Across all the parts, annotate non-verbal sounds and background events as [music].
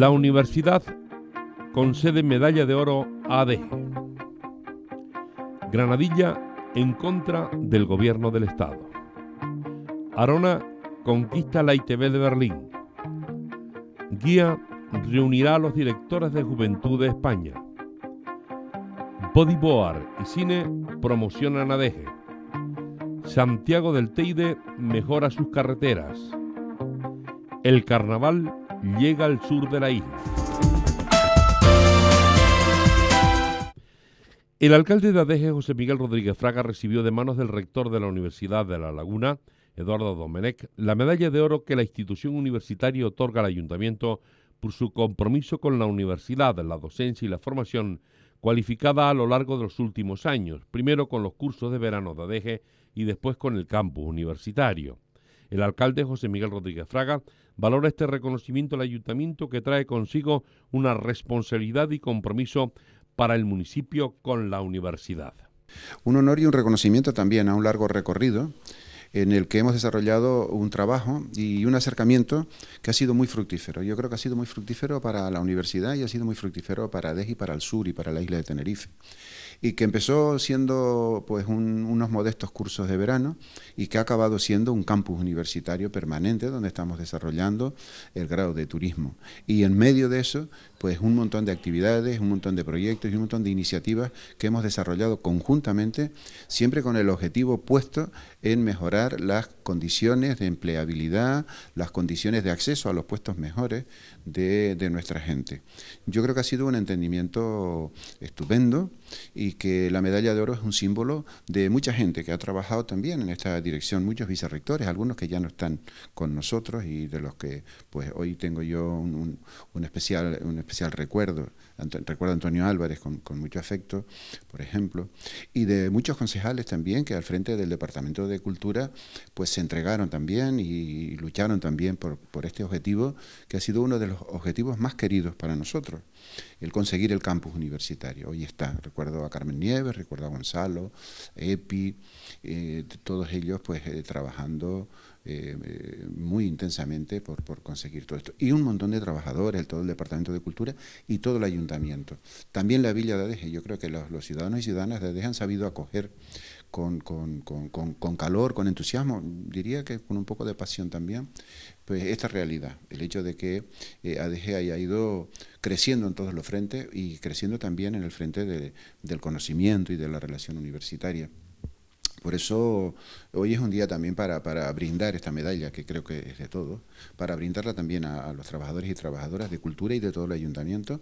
la universidad concede medalla de oro a ADG. Granadilla en contra del gobierno del Estado. Arona conquista la ITV de Berlín. Guía reunirá a los directores de Juventud de España. Bodyboard y Cine promocionan a Santiago del Teide mejora sus carreteras. El carnaval llega al sur de la isla. El alcalde de Adeje, José Miguel Rodríguez Fraga, recibió de manos del rector de la Universidad de La Laguna, Eduardo Domenech, la medalla de oro que la institución universitaria otorga al ayuntamiento por su compromiso con la universidad, la docencia y la formación cualificada a lo largo de los últimos años, primero con los cursos de verano de Adeje y después con el campus universitario. El alcalde José Miguel Rodríguez Fraga valora este reconocimiento al ayuntamiento que trae consigo una responsabilidad y compromiso para el municipio con la universidad. Un honor y un reconocimiento también a un largo recorrido en el que hemos desarrollado un trabajo y un acercamiento que ha sido muy fructífero. Yo creo que ha sido muy fructífero para la universidad y ha sido muy fructífero para DEG y para el sur y para la isla de Tenerife y que empezó siendo pues unos modestos cursos de verano y que ha acabado siendo un campus universitario permanente donde estamos desarrollando el grado de turismo. Y en medio de eso, pues un montón de actividades, un montón de proyectos y un montón de iniciativas que hemos desarrollado conjuntamente, siempre con el objetivo puesto en mejorar las condiciones de empleabilidad, las condiciones de acceso a los puestos mejores de, de nuestra gente. Yo creo que ha sido un entendimiento estupendo y que la medalla de oro es un símbolo de mucha gente que ha trabajado también en esta dirección, muchos vicerrectores, algunos que ya no están con nosotros y de los que pues hoy tengo yo un, especial, un especial recuerdo. recuerdo a Antonio Álvarez con, mucho afecto, por ejemplo, y de muchos concejales también que al frente del Departamento de Cultura pues se entregaron también y, y lucharon también por este objetivo que ha sido uno de los objetivos más queridos para nosotros el conseguir el campus universitario. Hoy está, recuerdo a Carmen Nieves, recuerdo a Gonzalo, EPI, eh, todos ellos pues eh, trabajando eh, muy intensamente por, conseguir todo esto. Y un montón de trabajadores, todo el Departamento de Cultura y todo el Ayuntamiento. También la Villa de Adeje, yo creo que los, ciudadanos y ciudadanas de Adeje han sabido acoger con, calor, con entusiasmo, diría que con un poco de pasión también, pues esta realidad, el hecho de que ADG haya ido creciendo en todos los frentes y creciendo también en el frente del conocimiento y de la relación universitaria. Por eso hoy es un día también para, brindar esta medalla, que creo que es de todos, para brindarla también a, los trabajadores y trabajadoras de cultura y de todo el ayuntamiento,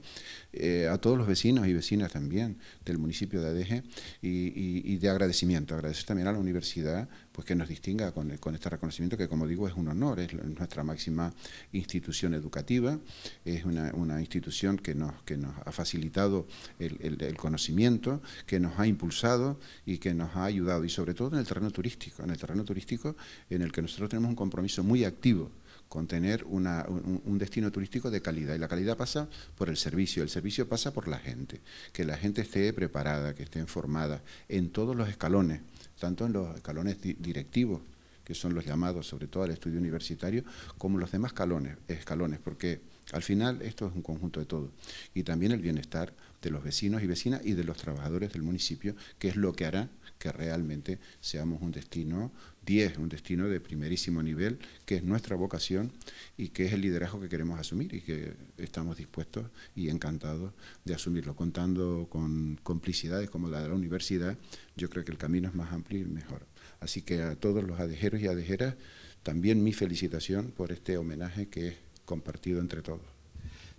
eh, a todos los vecinos y vecinas también del municipio de Adeje y, de agradecimiento. Agradecer también a la universidad pues que nos distinga con, este reconocimiento que, como digo, es un honor, es nuestra máxima institución educativa, es una, institución que nos, que nos ha facilitado el, el conocimiento, que nos ha impulsado y que nos ha ayudado y sobre todo en el terreno turístico, en el terreno turístico en el que nosotros tenemos un compromiso muy activo con tener una, un, destino turístico de calidad. Y la calidad pasa por el servicio, el servicio pasa por la gente, que la gente esté preparada, que esté informada en todos los escalones, tanto en los escalones directivos, que son los llamados sobre todo al estudio universitario, como los demás escalones, escalones porque al final esto es un conjunto de todo. Y también el bienestar de los vecinos y vecinas y de los trabajadores del municipio, que es lo que hará que realmente seamos un destino 10, un destino de primerísimo nivel, que es nuestra vocación y que es el liderazgo que queremos asumir y que estamos dispuestos y encantados de asumirlo. Contando con complicidades como la de la universidad, yo creo que el camino es más amplio y mejor. Así que a todos los adejeros y adejeras, también mi felicitación por este homenaje que es compartido entre todos.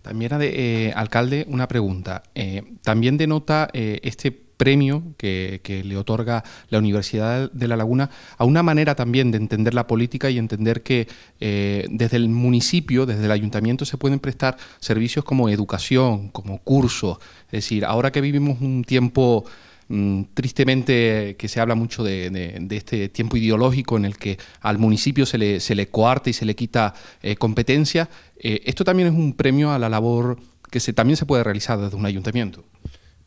También, eh, alcalde, una pregunta. Eh, ¿También denota eh, este premio que, le otorga la Universidad de La Laguna a una manera también de entender la política y entender que eh, desde el municipio, desde el ayuntamiento, se pueden prestar servicios como educación, como cursos. Es decir, ahora que vivimos un tiempo mm, tristemente que se habla mucho de, este tiempo ideológico en el que al municipio se le, se coarte y se le quita eh, competencia, eh, esto también es un premio a la labor que se, también se puede realizar desde un ayuntamiento.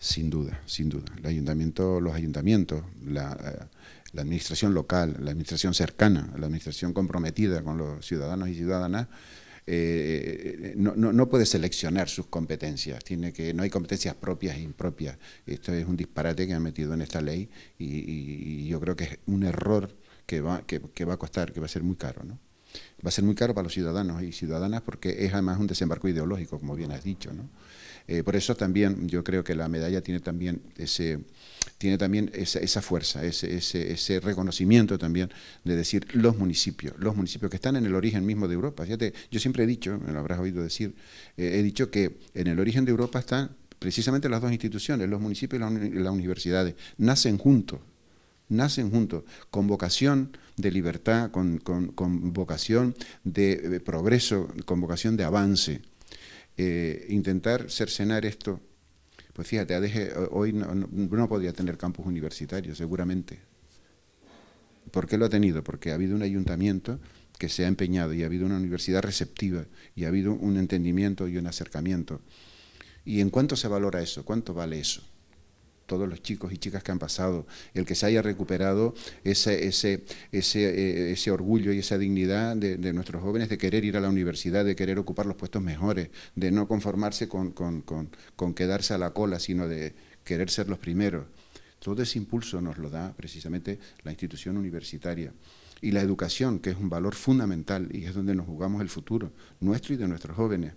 Sin duda, sin duda. El ayuntamiento, los ayuntamientos, eh, la, administración local, la administración cercana, la administración comprometida con los ciudadanos y ciudadanas, eh, eh, no, puede seleccionar sus competencias. Tiene que, no hay competencias propias e impropias. Esto es un disparate que han metido en esta ley y, yo creo que es un error que va, que, que va a costar, que va a ser muy caro, ¿no? Va a ser muy caro para los ciudadanos y ciudadanas porque es además un desembarco ideológico, como bien has dicho, ¿no? Eh, por eso también yo creo que la medalla tiene también ese tiene también esa, fuerza, ese, reconocimiento también de decir los municipios, los municipios que están en el origen mismo de Europa. Fíjate, yo siempre he dicho, lo habrás oído decir, eh, he dicho que en el origen de Europa están precisamente las dos instituciones, los municipios y las, universidades, nacen juntos, nacen juntos, con vocación de libertad, con, con, vocación de eh, progreso, con vocación de avance. Eh, intentar cercenar esto, pues fíjate, hoy no, no, no podía tener campus universitario, seguramente. ¿Por qué lo ha tenido? Porque ha habido un ayuntamiento que se ha empeñado y ha habido una universidad receptiva y ha habido un entendimiento y un acercamiento. ¿Y en cuánto se valora eso? ¿Cuánto vale eso? todos los chicos y chicas que han pasado, el que se haya recuperado ese, ese, ese, eh, ese orgullo y esa dignidad de, nuestros jóvenes de querer ir a la universidad, de querer ocupar los puestos mejores, de no conformarse con, con quedarse a la cola, sino de querer ser los primeros. Todo ese impulso nos lo da precisamente la institución universitaria y la educación, que es un valor fundamental y es donde nos jugamos el futuro nuestro y de nuestros jóvenes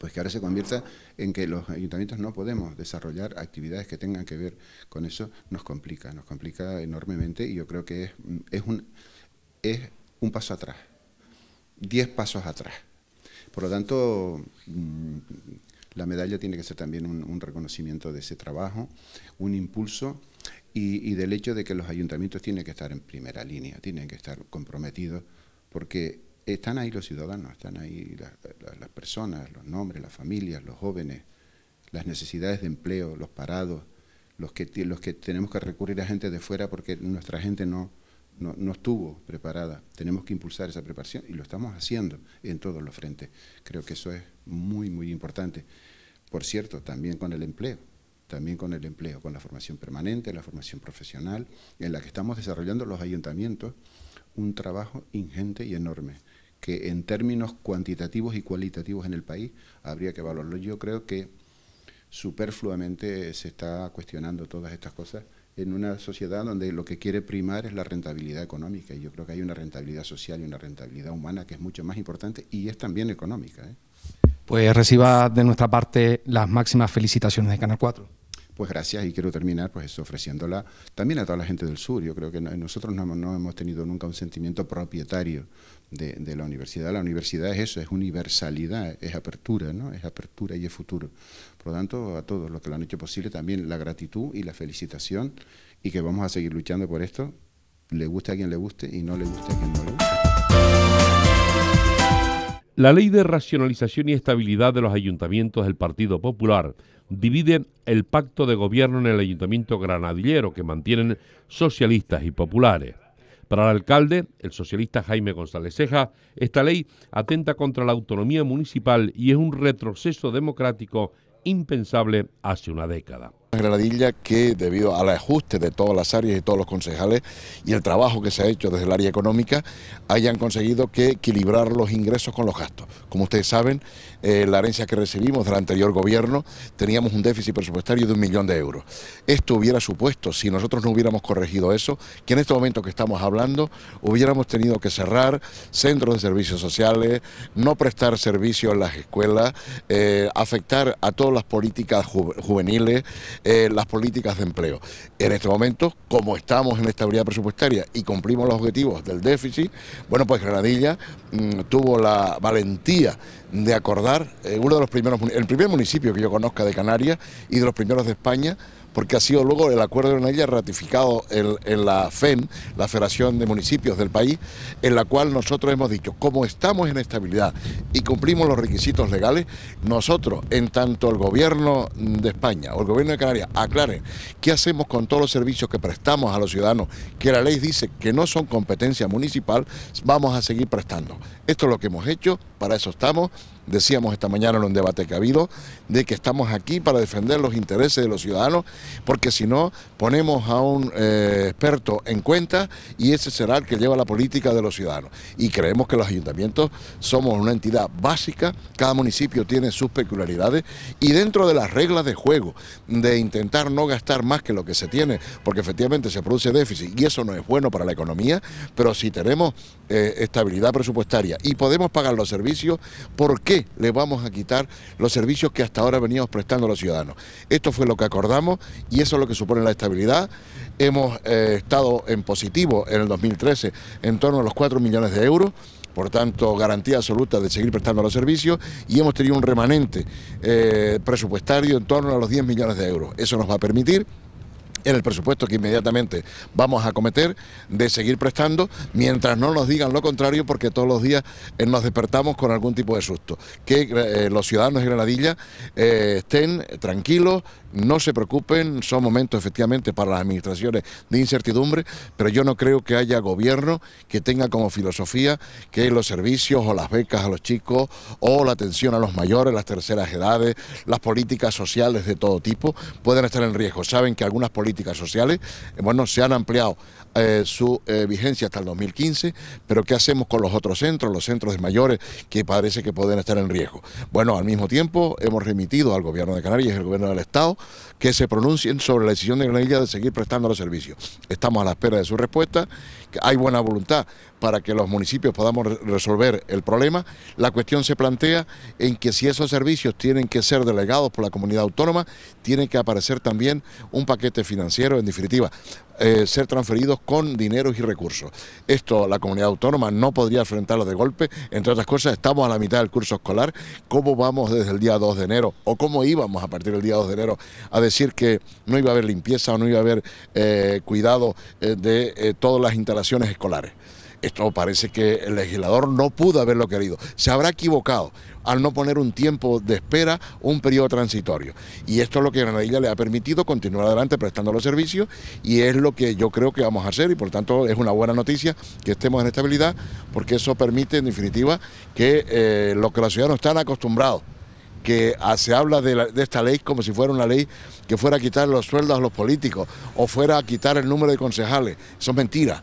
pues que ahora se convierta en que los ayuntamientos no podemos desarrollar actividades que tengan que ver con eso, nos complica, nos complica enormemente y yo creo que es, mm, un, paso atrás, diez pasos atrás. Por lo tanto, mm, la medalla tiene que ser también un, reconocimiento de ese trabajo, un impulso y, y, del hecho de que los ayuntamientos tienen que estar en primera línea, tienen que estar comprometidos, porque están ahí los ciudadanos, están ahí las, personas, los nombres, las familias, los jóvenes, las necesidades de empleo, los parados, los que, los que tenemos que recurrir a gente de fuera porque nuestra gente no, no, no, estuvo preparada. Tenemos que impulsar esa preparación y lo estamos haciendo en todos los frentes. Creo que eso es muy, muy importante. Por cierto, también con el empleo, también con el empleo, con la formación permanente, la formación profesional, en la que estamos desarrollando los ayuntamientos un trabajo ingente y enorme que en términos cuantitativos y cualitativos en el país habría que valorarlo. Yo creo que superfluamente se está cuestionando todas estas cosas en una sociedad donde lo que quiere primar es la rentabilidad económica. Y yo creo que hay una rentabilidad social y una rentabilidad humana que es mucho más importante y es también económica. ¿eh? Pues reciba de nuestra parte las máximas felicitaciones de Canal 4 pues gracias y quiero terminar pues ofreciéndola también a toda la gente del sur. Yo creo que nosotros no, hemos tenido nunca un sentimiento propietario de, la universidad. La universidad es eso, es universalidad, es apertura, ¿no? Es apertura y es futuro. Por lo tanto, a todos los que lo han hecho posible también la gratitud y la felicitación y que vamos a seguir luchando por esto, le guste a quien le guste y no le guste a quien no le guste. La ley de racionalización y estabilidad de los ayuntamientos del Partido Popular divide el pacto de gobierno en el ayuntamiento granadillero que mantienen socialistas y populares. Para el alcalde, el socialista Jaime González Ceja, esta ley atenta contra la autonomía municipal y es un retroceso democrático impensable hace una década. Granadilla que debido al ajuste de todas las áreas y todos los concejales y el trabajo que se ha hecho desde el área económica hayan conseguido que equilibrar los ingresos con los gastos. Como ustedes saben, eh, la herencia que recibimos del anterior gobierno teníamos un déficit presupuestario de un millón de euros. Esto hubiera supuesto, si nosotros no hubiéramos corregido eso, que en este momento que estamos hablando hubiéramos tenido que cerrar centros de servicios sociales, no prestar servicios en las escuelas, eh, afectar a todas las políticas juveniles, eh, las políticas de empleo. En este momento, como estamos en estabilidad presupuestaria y cumplimos los objetivos del déficit, bueno, pues Granadilla mm, tuvo la valentía de acordar eh, uno de los primeros, el primer municipio que yo conozca de Canarias y de los primeros de España, porque ha sido luego el acuerdo de ella ratificado en, en, la FEM, la Federación de Municipios del país, en la cual nosotros hemos dicho, como estamos en estabilidad y cumplimos los requisitos legales, nosotros, en tanto el gobierno de España o el gobierno de Canarias aclaren qué hacemos con todos los servicios que prestamos a los ciudadanos, que la ley dice que no son competencia municipal, vamos a seguir prestando. Esto es lo que hemos hecho, para eso estamos. Decíamos esta mañana en un debate que ha habido, de que estamos aquí para defender los intereses de los ciudadanos, porque si no, ponemos a un eh, experto en cuenta y ese será el que lleva la política de los ciudadanos. Y creemos que los ayuntamientos somos una entidad básica, cada municipio tiene sus peculiaridades y dentro de las reglas de juego, de intentar no gastar más que lo que se tiene, porque efectivamente se produce déficit y eso no es bueno para la economía, pero si tenemos eh, estabilidad presupuestaria y podemos pagar los servicios, ¿por qué le vamos a quitar los servicios que hasta ahora veníamos prestando a los ciudadanos? Esto fue lo que acordamos y eso es lo que supone la estabilidad. Hemos eh, estado en positivo en el 2013 en torno a los 4 millones de euros por tanto garantía absoluta de seguir prestando los servicios y hemos tenido un remanente eh, presupuestario en torno a los 10 millones de euros. Eso nos va a permitir en el presupuesto que inmediatamente vamos a cometer de seguir prestando mientras no nos digan lo contrario porque todos los días eh, nos despertamos con algún tipo de susto. Que eh, los ciudadanos de Granadilla eh, estén tranquilos, no se preocupen, son momentos efectivamente para las administraciones de incertidumbre, pero yo no creo que haya gobierno que tenga como filosofía que los servicios o las becas a los chicos o la atención a los mayores, las terceras edades, las políticas sociales de todo tipo puedan estar en riesgo. Saben que algunas políticas políticas sociales, eh, bueno, se han ampliado eh, su eh, vigencia hasta el 2015, pero ¿qué hacemos con los otros centros, los centros de mayores que parece que pueden estar en riesgo? Bueno, al mismo tiempo hemos remitido al gobierno de Canarias y al gobierno del Estado que se pronuncien sobre la decisión de Granilla de seguir prestando los servicios. Estamos a la espera de su respuesta, hay buena voluntad, para que los municipios podamos resolver el problema. La cuestión se plantea en que si esos servicios tienen que ser delegados por la comunidad autónoma, tiene que aparecer también un paquete financiero, en definitiva, eh, ser transferidos con dineros y recursos. Esto la comunidad autónoma no podría enfrentarlo de golpe, entre otras cosas, estamos a la mitad del curso escolar, ¿cómo vamos desde el día 2 de enero o cómo íbamos a partir del día 2 de enero a decir que no iba a haber limpieza o no iba a haber eh, cuidado eh, de todas las instalaciones escolares? Esto parece que el legislador no pudo haberlo querido. Se habrá equivocado al no poner un tiempo de espera, un periodo transitorio. Y esto es lo que Granadilla le ha permitido continuar adelante prestando los servicios y es lo que yo creo que vamos a hacer y por tanto es una buena noticia que estemos en estabilidad porque eso permite en definitiva que eh, los lo que los ciudadanos están acostumbrados que se habla de, de, esta ley como si fuera una ley que fuera a quitar los sueldos a los políticos o fuera a quitar el número de concejales. Son mentiras.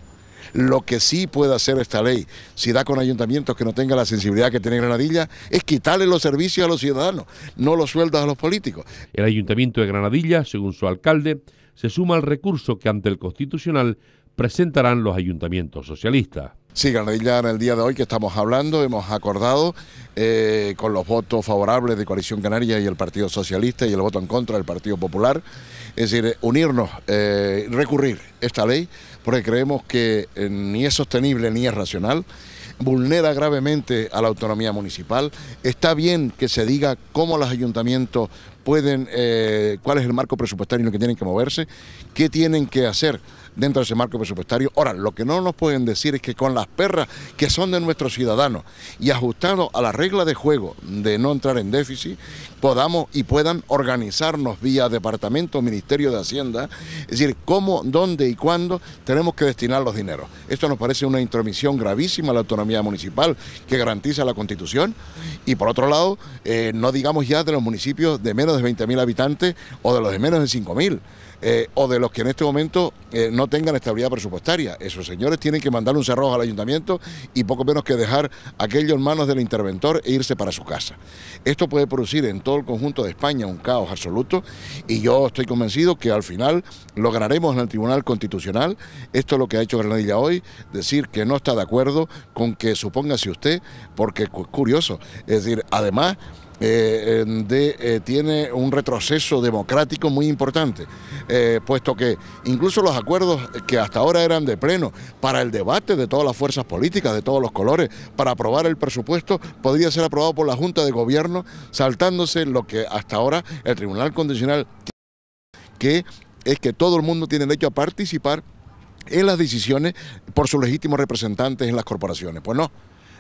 Lo que sí puede hacer esta ley, si da con ayuntamientos que no tengan la sensibilidad que tiene Granadilla, es quitarle los servicios a los ciudadanos, no los sueldos a los políticos. El ayuntamiento de Granadilla, según su alcalde, se suma al recurso que ante el Constitucional presentarán los ayuntamientos socialistas. Sí, Granadilla en el día de hoy que estamos hablando, hemos acordado eh, con los votos favorables de Coalición Canaria y el Partido Socialista y el voto en contra del Partido Popular, es decir, unirnos, eh, recurrir esta ley, porque creemos que eh, ni es sostenible ni es racional, vulnera gravemente a la autonomía municipal, está bien que se diga cómo los ayuntamientos pueden, cuál es el marco presupuestario en el que tienen que moverse, qué tienen que hacer dentro de ese marco presupuestario. Ahora, lo que no nos pueden decir es que con las perras que son de nuestros ciudadanos y ajustado a la regla de juego de no entrar en déficit, podamos y puedan organizarnos vía departamento, Ministerio de Hacienda, es decir, cómo, dónde y cuándo tenemos que destinar los dineros. Esto nos parece una intromisión gravísima a la autonomía municipal que garantiza la Constitución y por otro lado, eh, no digamos ya de los municipios de menos de 20.000 habitantes o de los de menos de 5.000 eh, o de los que en este momento eh, no tengan estabilidad presupuestaria. Esos señores tienen que mandar un cerrojo al ayuntamiento y poco menos que dejar aquello en manos del interventor e irse para su casa. Esto puede producir en todo el conjunto de España un caos absoluto y yo estoy convencido que al final lograremos en el Tribunal Constitucional, esto es lo que ha hecho Granadilla hoy, decir que no está de acuerdo con que supóngase usted, porque es curioso, es decir, además... Eh, eh, tiene un retroceso democrático muy importante, eh, puesto que incluso los acuerdos que hasta ahora eran de pleno para el debate de todas las fuerzas políticas, de todos los colores, para aprobar el presupuesto, podría ser aprobado por la Junta de Gobierno, saltándose lo que hasta ahora el Tribunal Condicional tiene que es que todo el mundo tiene derecho a participar en las decisiones por sus legítimos representantes en las corporaciones. Pues no,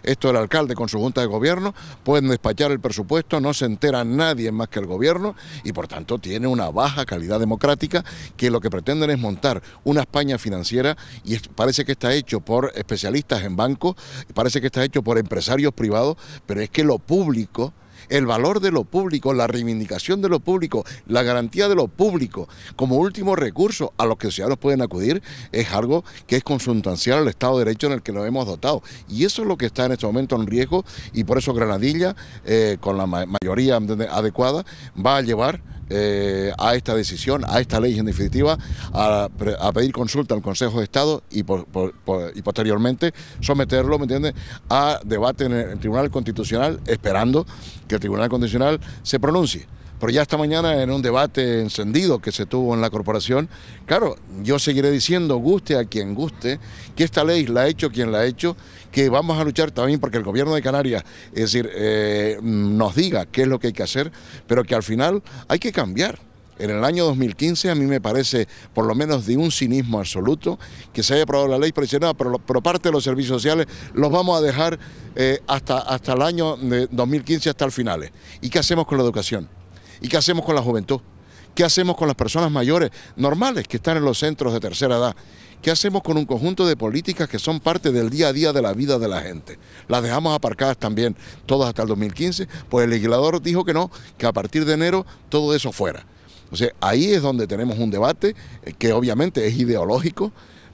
esto el alcalde con su junta de gobierno, pueden despachar el presupuesto, no se entera nadie más que el gobierno y por tanto tiene una baja calidad democrática que lo que pretenden es montar una España financiera y parece que está hecho por especialistas en bancos, parece que está hecho por empresarios privados, pero es que lo público el valor de lo público, la reivindicación de lo público, la garantía de lo público como último recurso a los que los ciudadanos pueden acudir es algo que es consustancial al Estado de Derecho en el que lo hemos dotado. Y eso es lo que está en este momento en riesgo y por eso Granadilla, eh, con la mayoría adecuada, va a llevar eh, a esta decisión, a esta ley en definitiva, a, pedir consulta al Consejo de Estado y, y posteriormente someterlo, ¿me entiendes?, a debate en el Tribunal Constitucional, esperando que el Tribunal Constitucional se pronuncie. Pero ya esta mañana en un debate encendido que se tuvo en la corporación, claro, yo seguiré diciendo, guste a quien guste, que esta ley la ha hecho quien la ha hecho, que vamos a luchar también porque el gobierno de Canarias, es decir, eh, nos diga qué es lo que hay que hacer, pero que al final hay que cambiar. En el año 2015 a mí me parece, por lo menos de un cinismo absoluto, que se haya aprobado la ley, pero pero, parte de los servicios sociales los vamos a dejar eh, hasta, hasta el año de 2015, hasta el final. ¿Y qué hacemos con la educación? ¿Y qué hacemos con la juventud? ¿Qué hacemos con las personas mayores, normales, que están en los centros de tercera edad? ¿Qué hacemos con un conjunto de políticas que son parte del día a día de la vida de la gente? Las dejamos aparcadas también, todas hasta el 2015, pues el legislador dijo que no, que a partir de enero todo eso fuera. O sea, ahí es donde tenemos un debate eh, que obviamente es ideológico,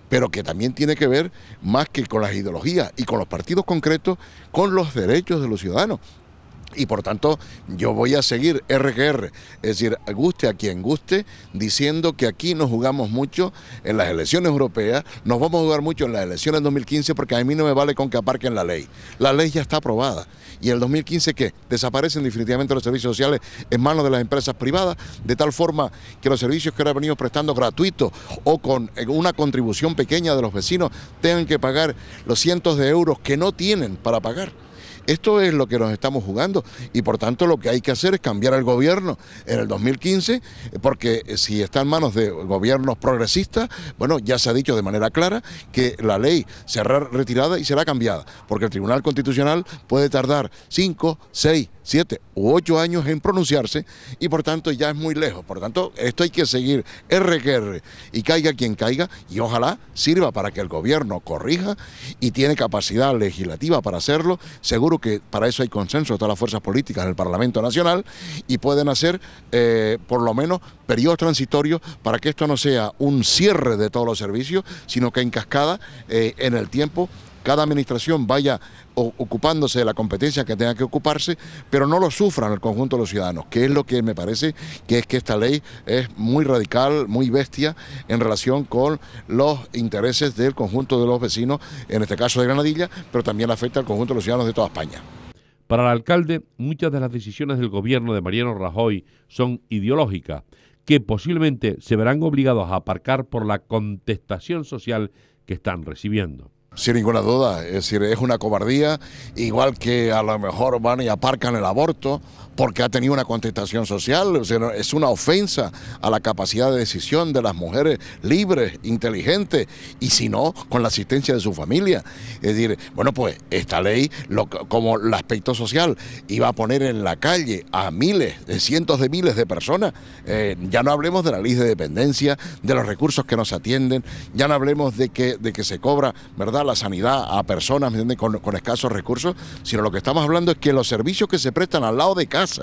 pero que también tiene que ver más que con las ideologías y con los partidos concretos, con los derechos de los ciudadanos y por tanto yo voy a seguir RGR, es decir, guste a quien guste, diciendo que aquí nos jugamos mucho en las elecciones europeas, nos vamos a jugar mucho en las elecciones del 2015 porque a mí no me vale con que aparquen la ley. La ley ya está aprobada. ¿Y el 2015 qué? Desaparecen definitivamente los servicios sociales en manos de las empresas privadas, de tal forma que los servicios que ahora venimos prestando gratuitos o con una contribución pequeña de los vecinos tengan que pagar los cientos de euros que no tienen para pagar. Esto es lo que nos estamos jugando y por tanto lo que hay que hacer es cambiar el gobierno en el 2015 porque eh, si está en manos de gobiernos progresistas, bueno, ya se ha dicho de manera clara que la ley será retirada y será cambiada porque el Tribunal Constitucional puede tardar 5, 6, 7 u 8 años en pronunciarse y por tanto ya es muy lejos. Por tanto, esto hay que seguir R y caiga quien caiga y ojalá sirva para que el gobierno corrija y tiene capacidad legislativa para hacerlo. Seguro que para eso hay consenso de todas las fuerzas políticas en el Parlamento Nacional y pueden hacer eh, por lo menos periodos transitorios para que esto no sea un cierre de todos los servicios, sino que en cascada eh, en el tiempo cada administración vaya ocupándose de la competencia que tenga que ocuparse, pero no lo sufran el conjunto de los ciudadanos, que es lo que me parece que es que esta ley es muy radical, muy bestia en relación con los intereses del conjunto de los vecinos, en este caso de Granadilla, pero también afecta al conjunto de los ciudadanos de toda España. Para el alcalde, muchas de las decisiones del gobierno de Mariano Rajoy son ideológicas, que posiblemente se verán obligados a aparcar por la contestación social que están recibiendo. Sin ninguna duda, es decir, es una cobardía, igual que a lo mejor van y aparcan el aborto, porque ha tenido una contestación social, es una ofensa a la capacidad de decisión de las mujeres libres, inteligentes, y si no, con la asistencia de su familia. Es decir, bueno, pues esta ley, como el aspecto social, iba a poner en la calle a miles, eh, cientos de miles de personas, eh, ya no hablemos de la ley de dependencia, de los recursos que nos atienden, ya no hablemos de que, de que se cobra, ¿verdad?, la sanidad a personas con, con escasos recursos, sino lo que estamos hablando es que los servicios que se prestan al lado de casa, es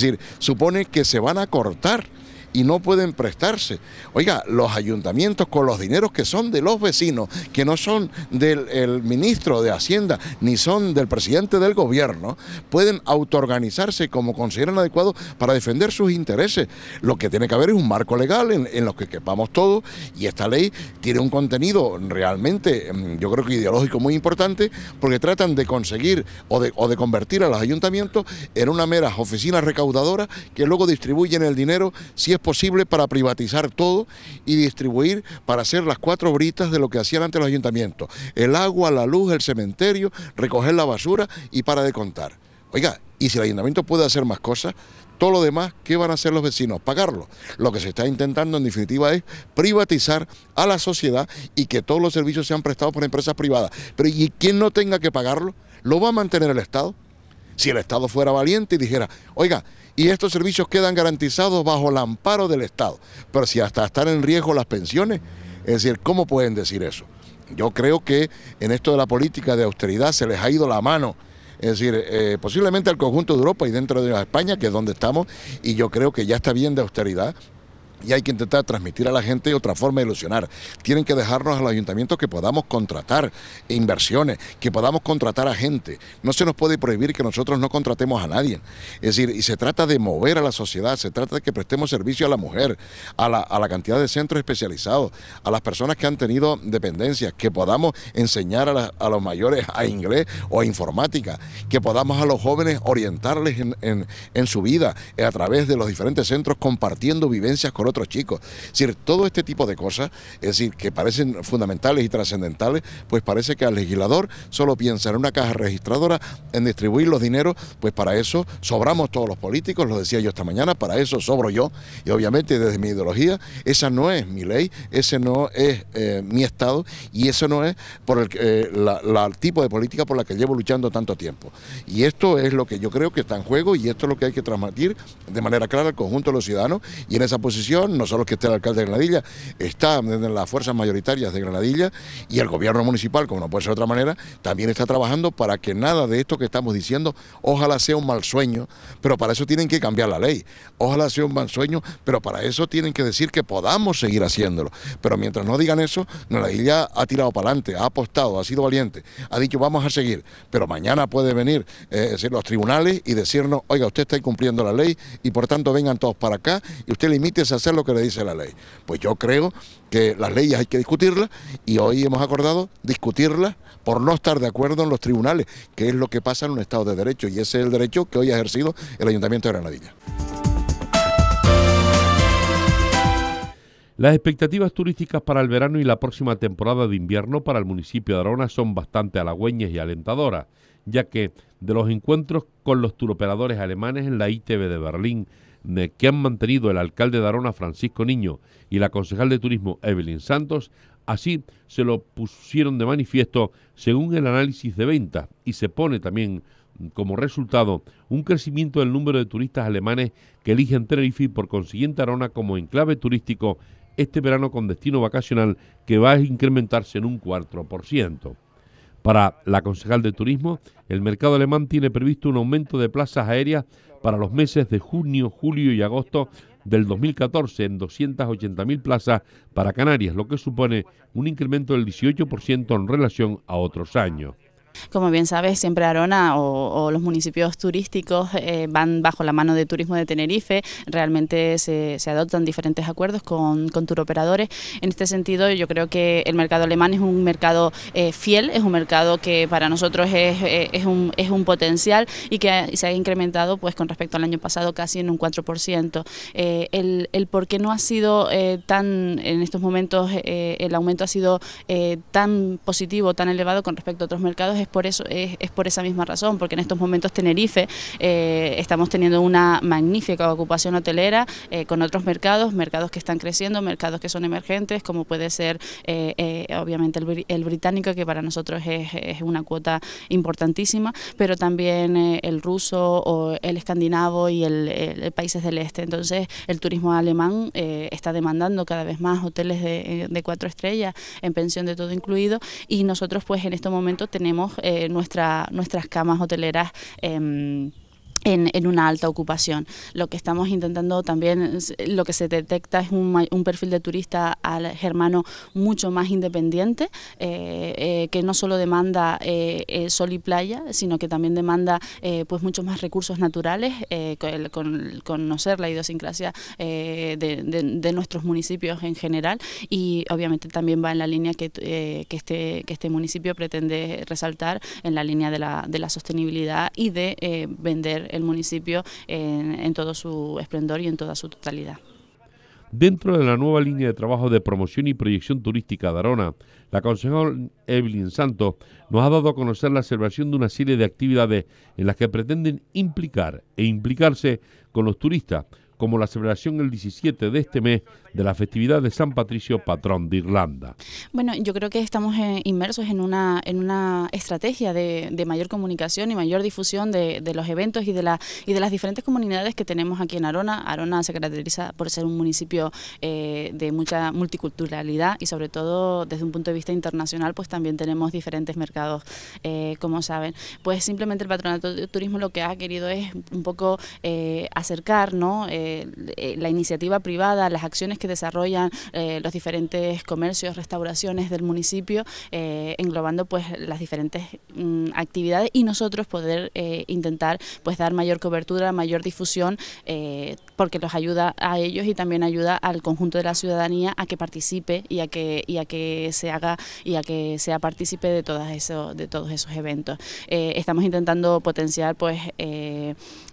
decir, supone que se van a cortar y no pueden prestarse. Oiga, los ayuntamientos con los dineros que son de los vecinos, que no son del ministro de Hacienda ni son del presidente del gobierno, pueden autoorganizarse como consideran adecuado para defender sus intereses. Lo que tiene que haber es un marco legal en, los que quepamos todos y esta ley tiene un contenido realmente, mm, yo creo que ideológico muy importante, porque tratan de conseguir o de, o de convertir a los ayuntamientos en una mera oficina recaudadora que luego distribuyen el dinero si es posible para privatizar todo y distribuir para hacer las cuatro britas de lo que hacían antes los ayuntamientos. El agua, la luz, el cementerio, recoger la basura y para de contar. Oiga, y si el ayuntamiento puede hacer más cosas, todo lo demás, ¿qué van a hacer los vecinos? Pagarlo. Lo que se está intentando en definitiva es privatizar a la sociedad y que todos los servicios sean prestados por empresas privadas. Pero ¿y quien no tenga que pagarlo? ¿Lo va a mantener el Estado? Si el Estado fuera valiente y dijera, oiga, y estos servicios quedan garantizados bajo el amparo del Estado. Pero si hasta están en riesgo las pensiones, es decir, ¿cómo pueden decir eso? Yo creo que en esto de la política de austeridad se les ha ido la mano. Es decir, eh, posiblemente al conjunto de Europa y dentro de España, que es donde estamos, y yo creo que ya está bien de austeridad, y hay que intentar transmitir a la gente otra forma de ilusionar. Tienen que dejarnos al ayuntamiento que podamos contratar inversiones, que podamos contratar a gente. No se nos puede prohibir que nosotros no contratemos a nadie. Es decir, y se trata de mover a la sociedad, se trata de que prestemos servicio a la mujer, a la, cantidad de centros especializados, a las personas que han tenido dependencias, que podamos enseñar a, los mayores a inglés o a informática, que podamos a los jóvenes orientarles en, su vida eh, a través de los diferentes centros compartiendo vivencias con chicos. Es decir, todo este tipo de cosas, es decir, que parecen fundamentales y trascendentales, pues parece que al legislador solo piensa en una caja registradora, en distribuir los dineros, pues para eso sobramos todos los políticos, lo decía yo esta mañana, para eso sobro yo, y obviamente desde mi ideología, esa no es mi ley, ese no es eh, mi Estado, y eso no es por eh, el tipo de política por la que llevo luchando tanto tiempo. Y esto es lo que yo creo que está en juego y esto es lo que hay que transmitir de manera clara al conjunto de los ciudadanos y en esa posición no solo que esté el alcalde de Granadilla, está en las fuerzas mayoritarias de Granadilla y el gobierno municipal, como no puede ser de otra manera, también está trabajando para que nada de esto que estamos diciendo, ojalá sea un mal sueño, pero para eso tienen que cambiar la ley. Ojalá sea un mal sueño, pero para eso tienen que decir que podamos seguir haciéndolo. Pero mientras no digan eso, Granadilla ha tirado para adelante, ha apostado, ha sido valiente, ha dicho vamos a seguir, pero mañana puede venir eh, los tribunales y decirnos, oiga, usted está incumpliendo la ley y por tanto vengan todos para acá y usted limite esa es lo que le dice la ley. Pues yo creo que las leyes hay que discutirlas y hoy hemos acordado discutirlas por no estar de acuerdo en los tribunales, que es lo que pasa en un Estado de Derecho y ese es el derecho que hoy ha ejercido el Ayuntamiento de Granadilla. Las expectativas turísticas para el verano y la próxima temporada de invierno para el municipio de Arona son bastante halagüeñas y alentadoras, ya que de los encuentros con los turoperadores alemanes en la ITV de Berlín que han mantenido el alcalde de Arona, Francisco Niño, y la concejal de turismo, Evelyn Santos, así se lo pusieron de manifiesto según el análisis de ventas y se pone también como resultado un crecimiento del número de turistas alemanes que eligen Tenerife y por consiguiente Arona como enclave turístico este verano con destino vacacional que va a incrementarse en un 4%. Para la concejal de turismo, el mercado alemán tiene previsto un aumento de plazas aéreas para los meses de junio, julio y agosto del 2014 en 280.000 plazas para Canarias, lo que supone un incremento del 18% en relación a otros años. Como bien sabes, siempre Arona o, los municipios turísticos eh, van bajo la mano de Turismo de Tenerife, realmente se, adoptan diferentes acuerdos con, con, turoperadores. En este sentido, yo creo que el mercado alemán es un mercado eh, fiel, es un mercado que para nosotros es, eh, un, potencial y que se ha incrementado pues con respecto al año pasado casi en un 4%. el, el por qué no ha sido tan, en estos momentos, el aumento ha sido tan positivo, tan elevado con respecto a otros mercados es por, eso, es, por esa misma razón, porque en estos momentos Tenerife eh, estamos teniendo una magnífica ocupación hotelera eh, con otros mercados, mercados que están creciendo, mercados que son emergentes, como puede ser eh, obviamente el, británico, que para nosotros es, una cuota importantísima, pero también el ruso o el escandinavo y el, países del este. Entonces el turismo alemán está demandando cada vez más hoteles de, de cuatro estrellas en pensión de todo incluido y nosotros pues en estos momentos tenemos eh, nuestra, nuestras camas hoteleras. Em, en, una alta ocupación. Lo que estamos intentando también, lo que se detecta es un, un perfil de turista al germano mucho más independiente, eh, eh, que no solo demanda eh, sol y playa, sino que también demanda pues muchos más recursos naturales, con, conocer la idiosincrasia de, nuestros municipios en general y obviamente también va en la línea que, este, que este municipio pretende resaltar en la línea de la, de la sostenibilidad y de vender el municipio en, en todo su esplendor y en toda su totalidad dentro de la nueva línea de trabajo de promoción y proyección turística de Arona. La concejal Evelyn Santos nos ha dado a conocer la observación de una serie de actividades en las que pretenden implicar e implicarse con los turistas como la celebración el 17 de este mes de la festividad de San Patricio, patrón de Irlanda. Bueno, yo creo que estamos eh, inmersos en una, en una estrategia de, mayor comunicación y mayor difusión de, los eventos y de, la, y de las diferentes comunidades que tenemos aquí en Arona. Arona se caracteriza por ser un municipio eh, de mucha multiculturalidad y sobre todo desde un punto de vista internacional, pues también tenemos diferentes mercados, eh, como saben. Pues simplemente el patronato de turismo lo que ha querido es un poco acercar, ¿no? Eh, la iniciativa privada, las acciones que desarrollan eh, los diferentes comercios, restauraciones del municipio, eh, englobando pues las diferentes mm, actividades y nosotros poder intentar pues dar mayor cobertura, mayor difusión, porque los ayuda a ellos y también ayuda al conjunto de la ciudadanía a que participe y a que, y a que se haga y a que sea partícipe de todas eso, de todos esos eventos. estamos intentando potenciar pues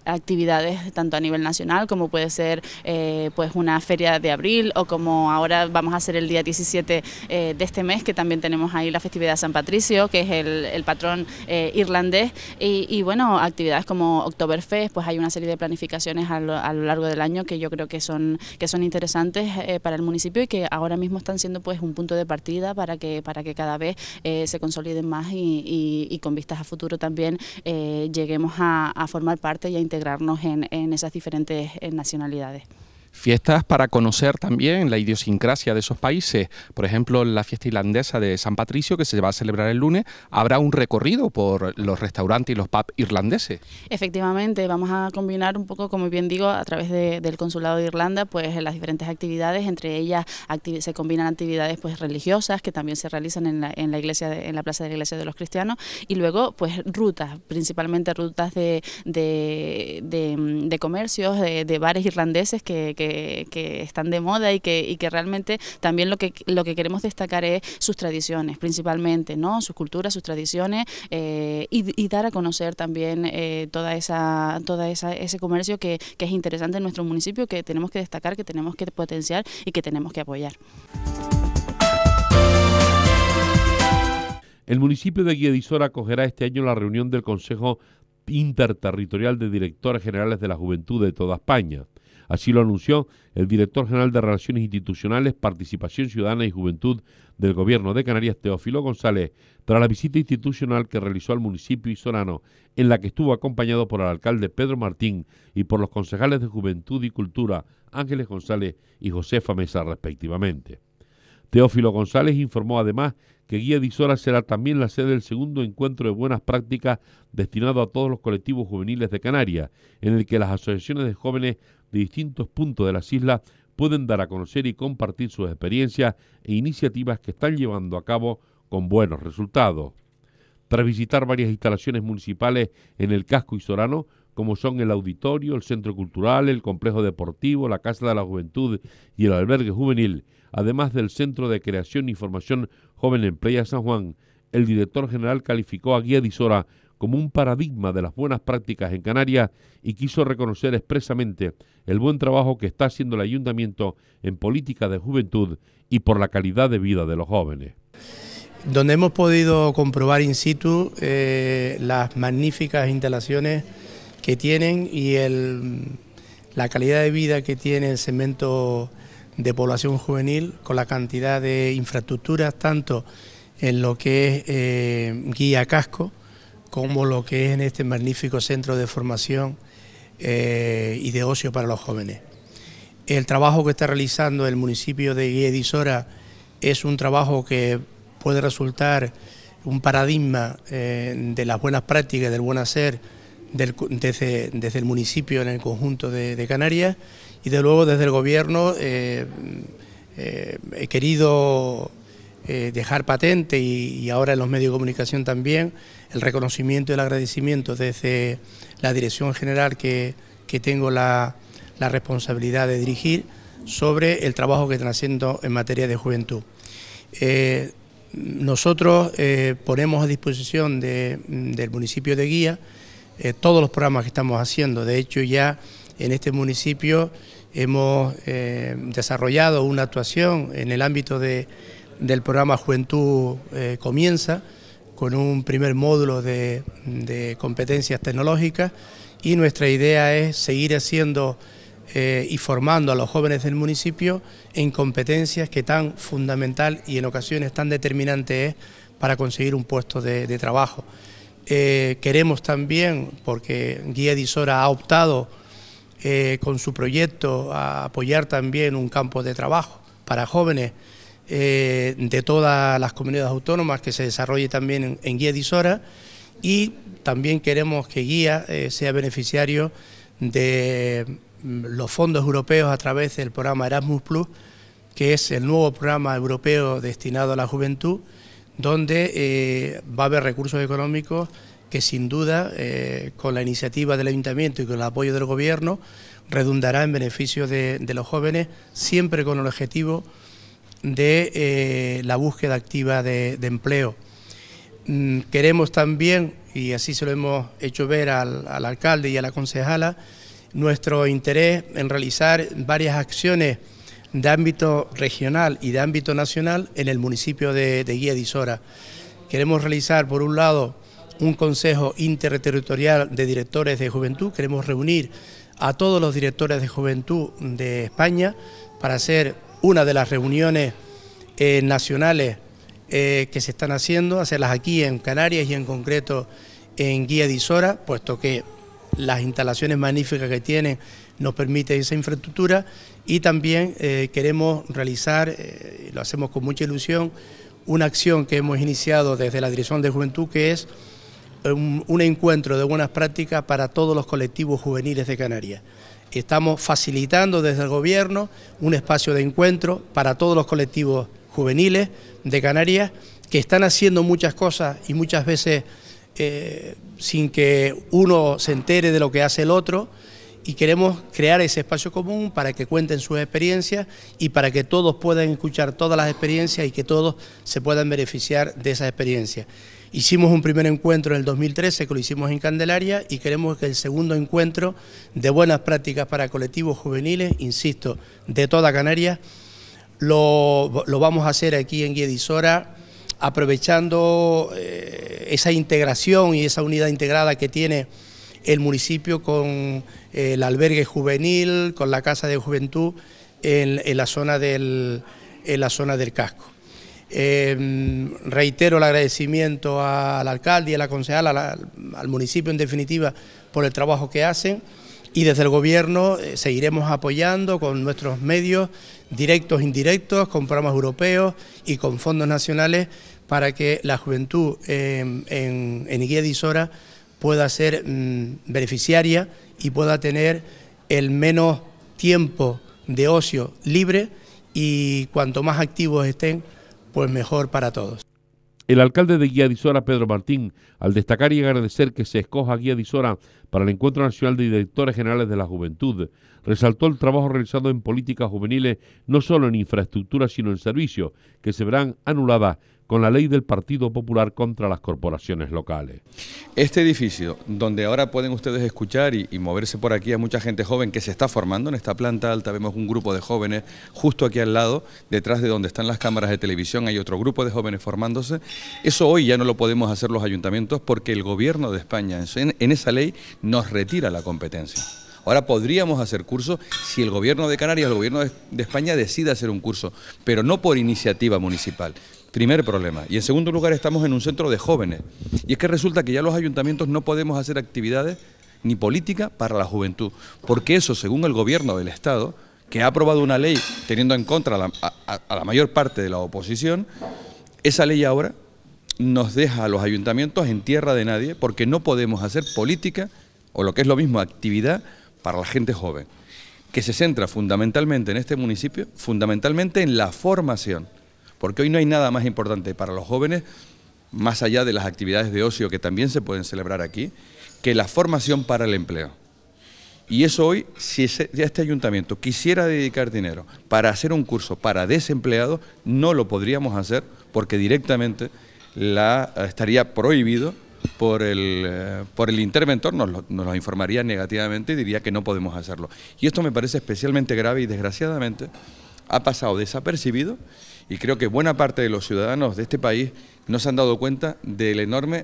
actividades tanto a nivel nacional como puede ser eh, pues una feria de abril o como ahora vamos a hacer el día 17 eh, de este mes, que también tenemos ahí la festividad de San Patricio, que es el, patrón eh, irlandés, y, bueno, actividades como Oktoberfest, pues hay una serie de planificaciones a lo, largo del año que yo creo que son, que son interesantes para el municipio y que ahora mismo están siendo pues un punto de partida para que, para que cada vez se consoliden más y, con vistas a futuro también lleguemos a, formar parte y a integrarnos en esas diferentes naciones nacionalidades. Fiestas para conocer también la idiosincrasia de esos países. Por ejemplo, la fiesta irlandesa de San Patricio, que se va a celebrar el lunes, habrá un recorrido por los restaurantes y los pubs irlandeses. Efectivamente, vamos a combinar un poco, como bien digo, a través del Consulado de Irlanda, pues las diferentes actividades, entre ellas se combinan actividades pues religiosas que también se realizan en la, iglesia, en la plaza de la iglesia de los cristianos, y luego pues rutas, principalmente rutas de, mm, comercios, de, bares irlandeses que que, están de moda y que, que realmente también lo que, lo que queremos destacar es sus tradiciones principalmente, ¿no? sus culturas, sus tradiciones eh, y, dar a conocer también todo eh, toda esa, toda ese comercio que, es interesante en nuestro municipio, que tenemos que destacar, que tenemos que potenciar y que tenemos que apoyar. El municipio de Guiedisor acogerá este año la reunión del Consejo Interterritorial de Directores Generales de la Juventud de toda España. Así lo anunció el director general de Relaciones Institucionales, Participación Ciudadana y Juventud del Gobierno de Canarias, Teófilo González, tras la visita institucional que realizó al municipio isorano, en la que estuvo acompañado por el alcalde Pedro Martín y por los concejales de Juventud y Cultura, Ángeles González y Josefa Mesa, respectivamente. Teófilo González informó además que Guía de Isora será también la sede del segundo encuentro de buenas prácticas destinado a todos los colectivos juveniles de Canarias, en el que las asociaciones de jóvenes de distintos puntos de las islas pueden dar a conocer y compartir sus experiencias e iniciativas que están llevando a cabo con buenos resultados. Tras visitar varias instalaciones municipales en el casco isorano, como son el auditorio, el centro cultural, el complejo deportivo, la Casa de la Juventud y el albergue juvenil, además del Centro de Creación y Formación Joven en Playa San Juan, el director general calificó a Guía Disora como un paradigma de las buenas prácticas en Canarias y quiso reconocer expresamente el buen trabajo que está haciendo el ayuntamiento en política de juventud y por la calidad de vida de los jóvenes. Donde hemos podido comprobar in situ eh, las magníficas instalaciones que tienen y el, la calidad de vida que tiene el segmento de población juvenil con la cantidad de infraestructuras, tanto en lo que es eh, guía casco, como lo que es en este magnífico centro de formación eh, y de ocio para los jóvenes. El trabajo que está realizando el municipio de Guía es un trabajo que puede resultar un paradigma eh, de las buenas prácticas, del buen hacer desde, el municipio en el conjunto de, Canarias y de luego desde el gobierno eh, he querido dejar patente y, ahora en los medios de comunicación también el reconocimiento y el agradecimiento desde la dirección general que, tengo la, responsabilidad de dirigir sobre el trabajo que están haciendo en materia de juventud. Eh, nosotros eh, ponemos a disposición del municipio de Guía eh, todos los programas que estamos haciendo. De hecho, ya en este municipio hemos desarrollado una actuación en el ámbito del programa Juventud Comienza, con un primer módulo de, competencias tecnológicas y nuestra idea es seguir haciendo eh, y formando a los jóvenes del municipio en competencias que tan fundamental y en ocasiones tan determinante es para conseguir un puesto de, trabajo. Eh, queremos también, porque Guía Disora ha optado eh, con su proyecto a apoyar también un campo de trabajo para jóvenes eh, de todas las comunidades autónomas que se desarrolle también en, Guía guía Isora y también queremos que guía eh, sea beneficiario de mm, los fondos europeos a través del programa Erasmus Plus, que es el nuevo programa europeo destinado a la juventud, donde eh, va a haber recursos económicos que sin duda, con la iniciativa del ayuntamiento y con el apoyo del gobierno, redundará en beneficio de, de los jóvenes, siempre con el objetivo de eh, la búsqueda activa de, empleo. Mm, queremos también, y así se lo hemos hecho ver al, alcalde y a la concejala, nuestro interés en realizar varias acciones de ámbito regional y de ámbito nacional en el municipio de, de Isora. Queremos realizar, por un lado, un consejo interterritorial de directores de juventud, queremos reunir a todos los directores de juventud de España para hacer una de las reuniones eh, nacionales eh, que se están haciendo, hacerlas aquí en Canarias y en concreto en Guía de Isora, puesto que las instalaciones magníficas que tienen nos permite esa infraestructura y también eh, queremos realizar, lo hacemos con mucha ilusión, una acción que hemos iniciado desde la Dirección de Juventud que es un encuentro de buenas prácticas para todos los colectivos juveniles de Canarias. Estamos facilitando desde el gobierno un espacio de encuentro para todos los colectivos juveniles de Canarias que están haciendo muchas cosas y muchas veces eh, sin que uno se entere de lo que hace el otro y queremos crear ese espacio común para que cuenten sus experiencias y para que todos puedan escuchar todas las experiencias y que todos se puedan beneficiar de esas experiencias. Hicimos un primer encuentro en el 2013 que lo hicimos en Candelaria y queremos que el segundo encuentro de buenas prácticas para colectivos juveniles, insisto, de toda Canarias, lo, vamos a hacer aquí en Guiedisora, aprovechando eh, esa integración y esa unidad integrada que tiene el municipio con eh, el albergue juvenil, con la Casa de Juventud la zona en la zona del casco. Eh, reitero el agradecimiento al alcalde y a la concejal, al municipio en definitiva, por el trabajo que hacen. Y desde el gobierno eh, seguiremos apoyando con nuestros medios directos, e indirectos, con programas europeos y con fondos nacionales para que la juventud eh, en, en de pueda ser mm, beneficiaria y pueda tener el menos tiempo de ocio libre y cuanto más activos estén, pues mejor para todos. El alcalde de Guía Pedro Martín, al destacar y agradecer que se escoja Guía para el Encuentro Nacional de Directores Generales de la Juventud, resaltó el trabajo realizado en políticas juveniles, no solo en infraestructura, sino en servicios, que se verán anuladas con la ley del Partido Popular contra las corporaciones locales. Este edificio, donde ahora pueden ustedes escuchar y, moverse por aquí, ...a mucha gente joven que se está formando. En esta planta alta vemos un grupo de jóvenes justo aquí al lado, detrás de donde están las cámaras de televisión, hay otro grupo de jóvenes formándose. Eso hoy ya no lo podemos hacer los ayuntamientos porque el gobierno de España en, en esa ley nos retira la competencia. Ahora podríamos hacer cursos si el gobierno de Canarias, el gobierno de España decide hacer un curso, pero no por iniciativa municipal, Primer problema. Y en segundo lugar estamos en un centro de jóvenes. Y es que resulta que ya los ayuntamientos no podemos hacer actividades ni política para la juventud. Porque eso, según el gobierno del Estado, que ha aprobado una ley teniendo en contra a la, mayor parte de la oposición, esa ley ahora nos deja a los ayuntamientos en tierra de nadie porque no podemos hacer política o lo que es lo mismo actividad para la gente joven, que se centra fundamentalmente en este municipio, fundamentalmente en la formación porque hoy no hay nada más importante para los jóvenes, más allá de las actividades de ocio que también se pueden celebrar aquí, que la formación para el empleo. Y eso hoy, si este ayuntamiento quisiera dedicar dinero para hacer un curso para desempleados, no lo podríamos hacer porque directamente la, eh, estaría prohibido por el, eh, por el interventor, nos nos lo informaría negativamente y diría que no podemos hacerlo. Y esto me parece especialmente grave y desgraciadamente ha pasado desapercibido y creo que buena parte de los ciudadanos de este país no se han dado cuenta del enorme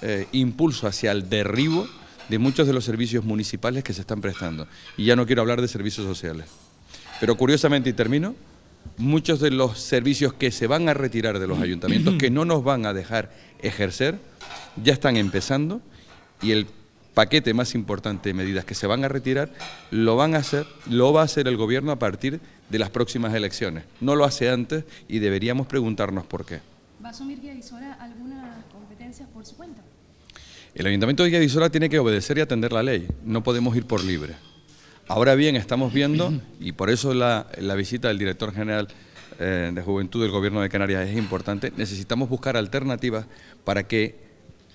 eh, impulso hacia el derribo de muchos de los servicios municipales que se están prestando. Y ya no quiero hablar de servicios sociales. Pero curiosamente, y termino, muchos de los servicios que se van a retirar de los ayuntamientos, [clears throat] que no nos van a dejar ejercer, ya están empezando y el paquete más importante de medidas que se van a retirar lo van a hacer, lo va a hacer el gobierno a partir de las próximas elecciones. No lo hace antes y deberíamos preguntarnos por qué. ¿Va a asumir algunas competencias por su cuenta? El Ayuntamiento de Guiavisora tiene que obedecer y atender la ley. No podemos ir por libre. Ahora bien, estamos viendo, y por eso la, visita del director general eh, de Juventud del Gobierno de Canarias es importante, necesitamos buscar alternativas para que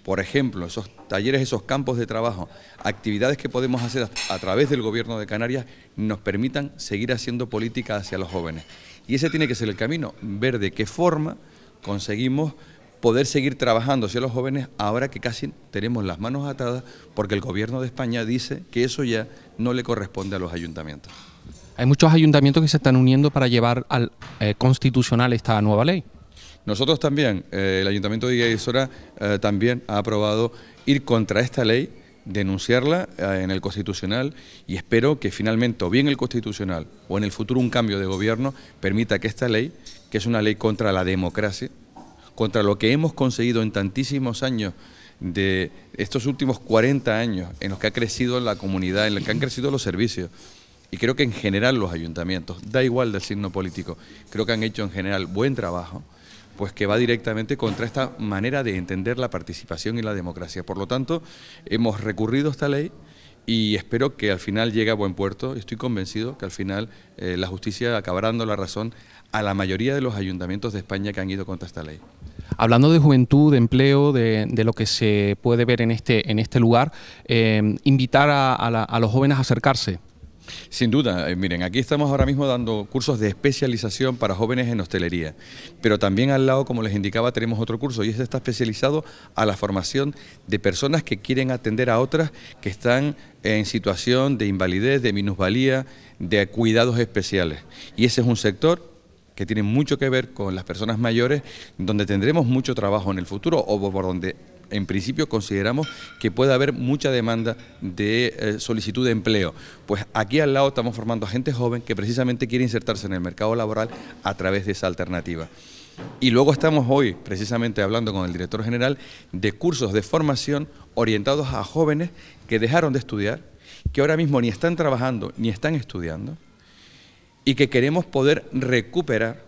por ejemplo, esos talleres, esos campos de trabajo, actividades que podemos hacer a través del Gobierno de Canarias, nos permitan seguir haciendo política hacia los jóvenes. Y ese tiene que ser el camino, ver de qué forma conseguimos poder seguir trabajando hacia los jóvenes ahora que casi tenemos las manos atadas porque el Gobierno de España dice que eso ya no le corresponde a los ayuntamientos. Hay muchos ayuntamientos que se están uniendo para llevar al eh, constitucional esta nueva ley. Nosotros también, el Ayuntamiento de Guía también ha aprobado ir contra esta ley, denunciarla en el Constitucional y espero que finalmente, o bien el Constitucional o en el futuro un cambio de gobierno, permita que esta ley, que es una ley contra la democracia, contra lo que hemos conseguido en tantísimos años de estos últimos 40 años en los que ha crecido la comunidad, en los que han crecido los servicios, y creo que en general los ayuntamientos, da igual del signo político, creo que han hecho en general buen trabajo pues que va directamente contra esta manera de entender la participación y la democracia. Por lo tanto, hemos recurrido a esta ley y espero que al final llegue a buen puerto. Estoy convencido que al final eh, la justicia acabará dando la razón a la mayoría de los ayuntamientos de España que han ido contra esta ley. Hablando de juventud, de empleo, de, lo que se puede ver en este, en este lugar, eh, invitar a los jóvenes a acercarse. Sin duda, eh, miren, aquí estamos ahora mismo dando cursos de especialización para jóvenes en hostelería, pero también al lado, como les indicaba, tenemos otro curso y este está especializado a la formación de personas que quieren atender a otras que están en situación de invalidez, de minusvalía, de cuidados especiales. Y ese es un sector que tiene mucho que ver con las personas mayores, donde tendremos mucho trabajo en el futuro o por donde en principio consideramos que puede haber mucha demanda de eh, solicitud de empleo. Pues aquí al lado estamos formando a gente joven que precisamente quiere insertarse en el mercado laboral a través de esa alternativa. Y luego estamos hoy precisamente hablando con el director general de cursos de formación orientados a jóvenes que dejaron de estudiar, que ahora mismo ni están trabajando ni están estudiando y que queremos poder recuperar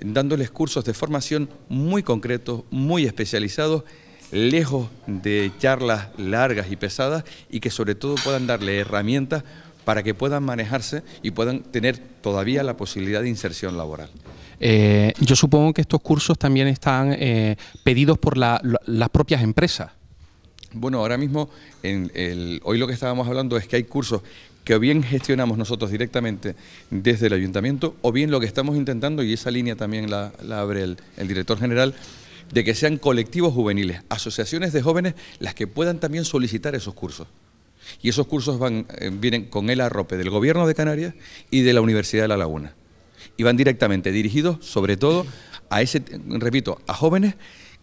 dándoles cursos de formación muy concretos, muy especializados lejos de charlas largas y pesadas y que sobre todo puedan darle herramientas para que puedan manejarse y puedan tener todavía la posibilidad de inserción laboral. Eh, yo supongo que estos cursos también están eh, pedidos por las propias empresas. Bueno, ahora mismo, hoy lo que estábamos hablando es que hay cursos que o bien gestionamos nosotros directamente desde el ayuntamiento, o bien lo que estamos intentando, y esa línea también la, abre el director general, de que sean colectivos juveniles, asociaciones de jóvenes, las que puedan también solicitar esos cursos. Y esos cursos van, eh, vienen con el arrope del Gobierno de Canarias y de la Universidad de La Laguna. Y van directamente dirigidos, sobre todo, a ese, repito, a jóvenes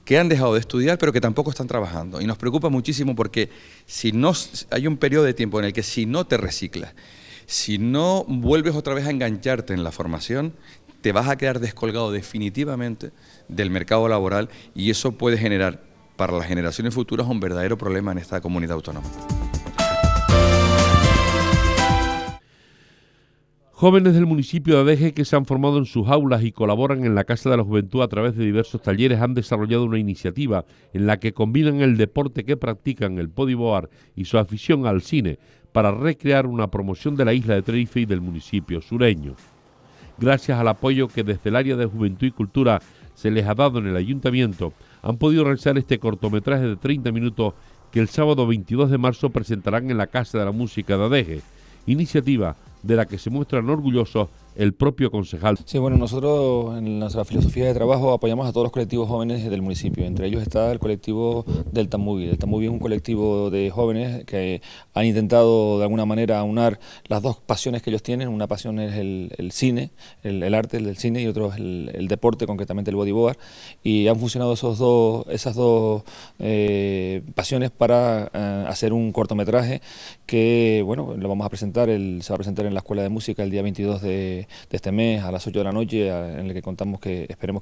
que han dejado de estudiar pero que tampoco están trabajando. Y nos preocupa muchísimo porque si no, hay un periodo de tiempo en el que si no te reciclas, si no vuelves otra vez a engancharte en la formación, te vas a quedar descolgado definitivamente del mercado laboral y eso puede generar para las generaciones futuras un verdadero problema en esta comunidad autónoma. Jóvenes del municipio de Adeje que se han formado en sus aulas y colaboran en la Casa de la Juventud a través de diversos talleres han desarrollado una iniciativa en la que combinan el deporte que practican, el podiboar y su afición al cine para recrear una promoción de la isla de Treife y del municipio sureño gracias al apoyo que desde el área de Juventud y Cultura se les ha dado en el ayuntamiento, han podido realizar este cortometraje de 30 minutos que el sábado 22 de marzo presentarán en la Casa de la Música de Adeje, iniciativa de la que se muestran orgullosos el propio concejal. Sí, bueno, nosotros en nuestra filosofía de trabajo apoyamos a todos los colectivos jóvenes del municipio, entre ellos está el colectivo del Tamubi. El Tamubi es un colectivo de jóvenes que han intentado de alguna manera aunar las dos pasiones que ellos tienen, una pasión es el, cine, el, arte del cine y otro es el, deporte, concretamente el bodyboard, y han funcionado esos dos, esas dos eh, pasiones para eh, hacer un cortometraje que bueno, lo vamos a presentar, el, se va a presentar en la Escuela de Música el día 22 de, este mes a las 8 de la noche, en el que contamos que esperemos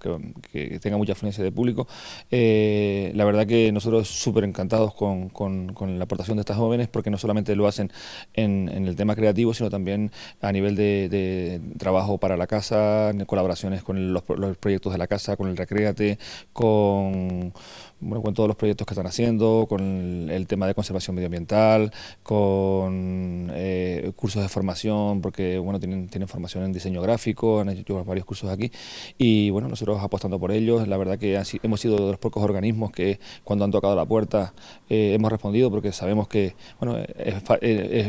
que, tenga mucha afluencia de público. Eh, la verdad que nosotros súper encantados con, con, la aportación de estas jóvenes porque no solamente lo hacen en, el tema creativo, sino también a nivel de, trabajo para la casa, en colaboraciones con los, proyectos de la casa, con el recreate con bueno, con todos los proyectos que están haciendo, con el, tema de conservación medioambiental, con eh, cursos de formación, porque bueno, tienen, tienen formación en diseño gráfico, han hecho varios cursos aquí, y bueno, nosotros apostando por ellos, la verdad que hemos sido de los pocos organismos que cuando han tocado la puerta eh, hemos respondido, porque sabemos que, bueno, eh,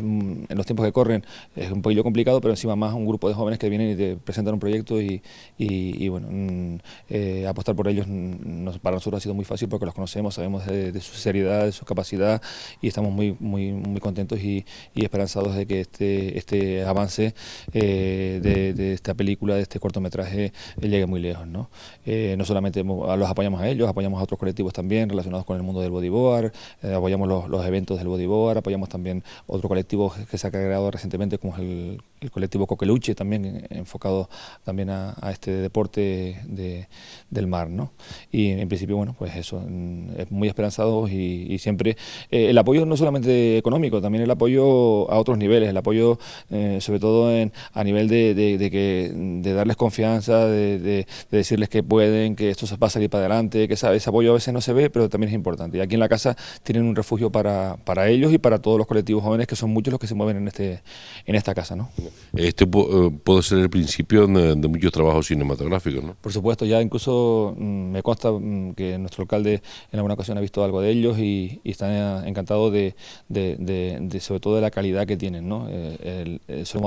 en los tiempos que corren es un poquillo complicado, pero encima más un grupo de jóvenes que vienen y te presentan un proyecto y, bueno, mm, apostar por ellos mm, para nosotros ha sido muy fácil porque los conocemos, sabemos de, su seriedad, de su capacidad y estamos muy, muy, muy contentos y, esperanzados de que este, este avance eh, de, esta película, de este cortometraje, eh, llegue muy lejos. ¿no? Eh, no solamente los apoyamos a ellos, apoyamos a otros colectivos también relacionados con el mundo del bodyboard, apoyamos los, eventos del bodyboard, apoyamos también otro colectivo que se ha creado recientemente como es el, colectivo Coqueluche, también enfocado también a, este deporte del mar. ¿no? Y en principio, bueno, pues eso, Mm, muy esperanzados y, siempre eh, el apoyo no solamente económico, también el apoyo a otros niveles, el apoyo eh, sobre todo en, a nivel de, de, que, de darles confianza, de, decirles que pueden, que esto se va a salir para adelante, que ese, apoyo a veces no se ve, pero también es importante. Y aquí en la casa tienen un refugio para, para ellos y para todos los colectivos jóvenes, que son muchos los que se mueven en, este, en esta casa. ¿no? Este eh, puede ser el principio de, muchos trabajos cinematográficos. ¿no? Por supuesto, ya incluso mm, me consta mm, que nuestro alcalde en alguna ocasión he visto algo de ellos y, están eh, encantados de, sobre todo de la calidad que tienen. ¿no? Eh,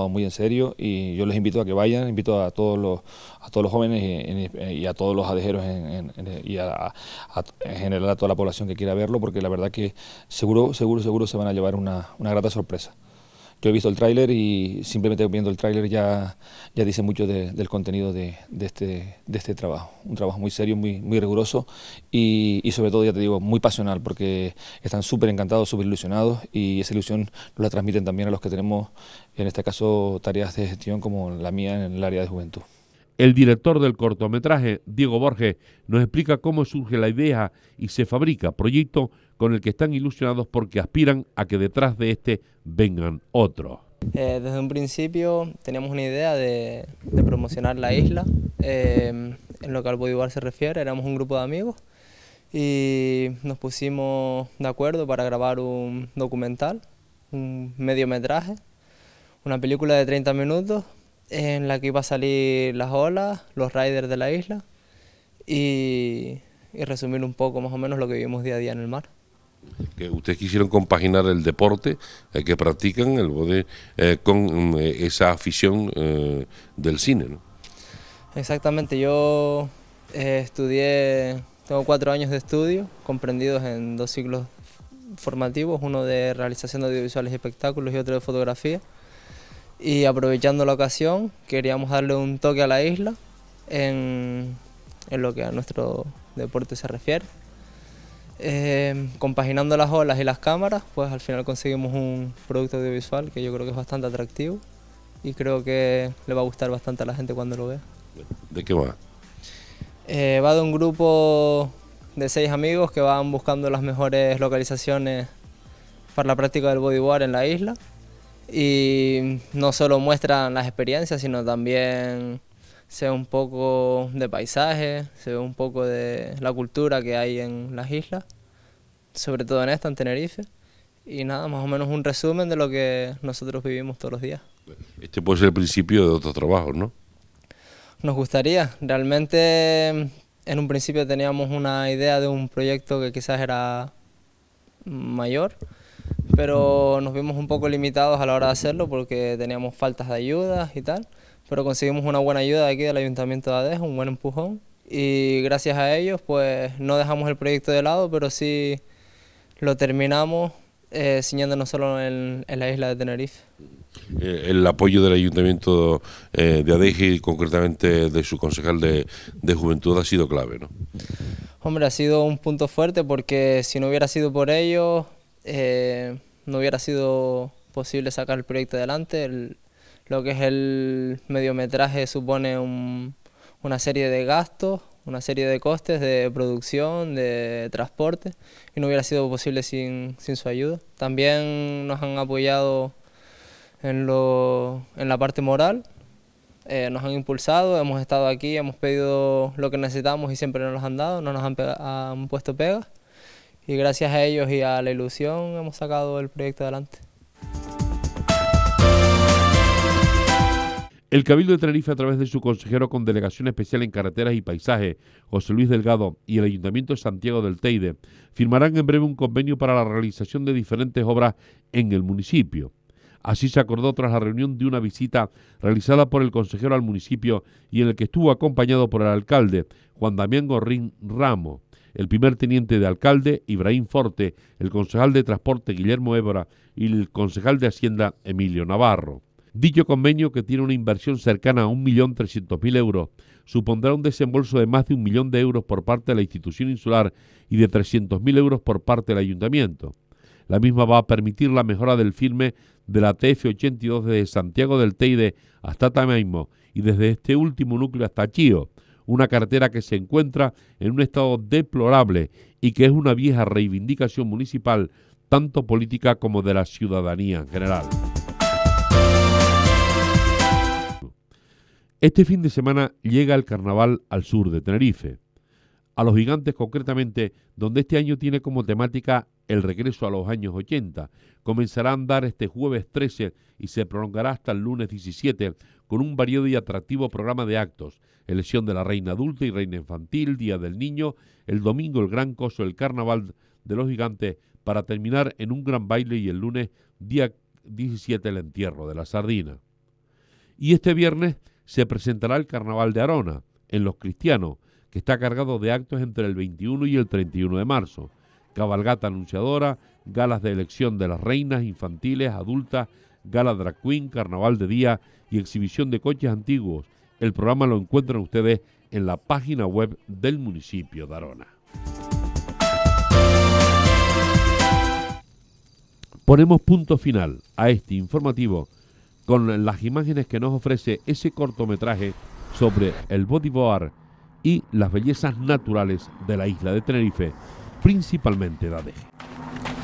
muy en serio y yo les invito a que vayan, invito a todos los, a todos los jóvenes y, a todos los adejeros y en general a toda la población que quiera verlo porque la verdad que seguro, seguro, seguro se van a llevar una grata sorpresa. Yo he visto el tráiler y simplemente viendo el tráiler ya, ya dice mucho del contenido de, este, de este trabajo. Un trabajo muy serio, muy, muy riguroso y, y sobre todo, ya te digo, muy pasional porque están súper encantados, súper ilusionados y esa ilusión nos la transmiten también a los que tenemos, en este caso, tareas de gestión como la mía en el área de juventud. El director del cortometraje, Diego Borges, nos explica cómo surge la idea y se fabrica, proyecto con el que están ilusionados porque aspiran a que detrás de este vengan otros. Eh, desde un principio teníamos una idea de, promocionar la isla, em, en lo que al se refiere, éramos un grupo de amigos y nos pusimos de acuerdo para grabar un documental, un mediometraje, una película de 30 minutos en la que iba a salir las olas, los riders de la isla y, resumir un poco más o menos lo que vivimos día a día en el mar. Que ustedes quisieron compaginar el deporte eh, que practican el bode eh, con mm, eh, esa afición del cine, Exactamente, yo estudié, tengo cuatro años de estudio, comprendidos en dos ciclos formativos, uno de realización de audiovisuales y espectáculos y otro de fotografía y aprovechando la ocasión queríamos darle un toque a la isla en, en lo que a nuestro deporte se refiere. Em, compaginando las olas y las cámaras, pues al final conseguimos un producto audiovisual que yo creo que es bastante atractivo y creo que le va a gustar bastante a la gente cuando lo vea. ¿De qué va? Eh, va de un grupo de seis amigos que van buscando las mejores localizaciones para la práctica del bodyboard en la isla y no solo muestran las experiencias, sino también se ve un poco de paisaje, se ve un poco de la cultura que hay en las islas, sobre todo en esta, en Tenerife. Y nada, más o menos un resumen de lo que nosotros vivimos todos los días. Este puede ser el principio de otros trabajos, ¿no? Nos gustaría. Realmente en un principio teníamos una idea de un proyecto que quizás era mayor, pero nos vimos un poco limitados a la hora de hacerlo porque teníamos faltas de ayudas y tal, pero conseguimos una buena ayuda aquí del Ayuntamiento de Adejo, un buen empujón, y gracias a ellos pues no dejamos el proyecto de lado, pero sí lo terminamos eh, no solo en, en, la isla de Tenerife. Eh, el apoyo del Ayuntamiento eh, de Adeje y concretamente de su concejal de, de, Juventud ha sido clave, ¿no? Hombre, ha sido un punto fuerte porque si no hubiera sido por ellos, eh, no hubiera sido posible sacar el proyecto adelante. lo que es el mediometraje supone una serie de gastos, una serie de costes de producción, de transporte, y no hubiera sido posible sin, su ayuda. También nos han apoyado en, la parte moral, eh, nos han impulsado, hemos estado aquí, hemos pedido lo que necesitamos y siempre nos lo han dado, no nos han, han puesto pegas y gracias a ellos y a la ilusión hemos sacado el proyecto adelante. El Cabildo de Tenerife, a través de su consejero con delegación especial en carreteras y paisaje, José Luis Delgado, y el Ayuntamiento de Santiago del Teide, firmarán en breve un convenio para la realización de diferentes obras en el municipio. Así se acordó tras la reunión de una visita realizada por el consejero al municipio y en el que estuvo acompañado por el alcalde, Juan Damián Gorrín Ramo el primer teniente de alcalde Ibrahim Forte, el concejal de transporte Guillermo Évora y el concejal de Hacienda Emilio Navarro. Dicho convenio, que tiene una inversión cercana a 1.300.000 euros, supondrá un desembolso de más de un millón de euros por parte de la institución insular y de 300.000 euros por parte del ayuntamiento. La misma va a permitir la mejora del firme de la TF82 desde Santiago del Teide hasta Tamaimo y desde este último núcleo hasta Chío, una cartera que se encuentra en un estado deplorable y que es una vieja reivindicación municipal, tanto política como de la ciudadanía en general. Este fin de semana llega el carnaval al sur de Tenerife, a los gigantes concretamente, donde este año tiene como temática el regreso a los años 80. Comenzará a andar este jueves 13 y se prolongará hasta el lunes 17 con un variado y atractivo programa de actos elección de la reina adulta y reina infantil, Día del Niño, el domingo el gran coso, el carnaval de los gigantes, para terminar en un gran baile y el lunes, día 17, el entierro de la sardina. Y este viernes se presentará el carnaval de Arona, en los cristianos, que está cargado de actos entre el 21 y el 31 de marzo. Cabalgata anunciadora, galas de elección de las reinas infantiles, adultas, gala drag queen, carnaval de día y exhibición de coches antiguos, el programa lo encuentran ustedes en la página web del municipio de Arona. Ponemos punto final a este informativo con las imágenes que nos ofrece ese cortometraje sobre el bodyboard y las bellezas naturales de la isla de Tenerife, principalmente de Adeje.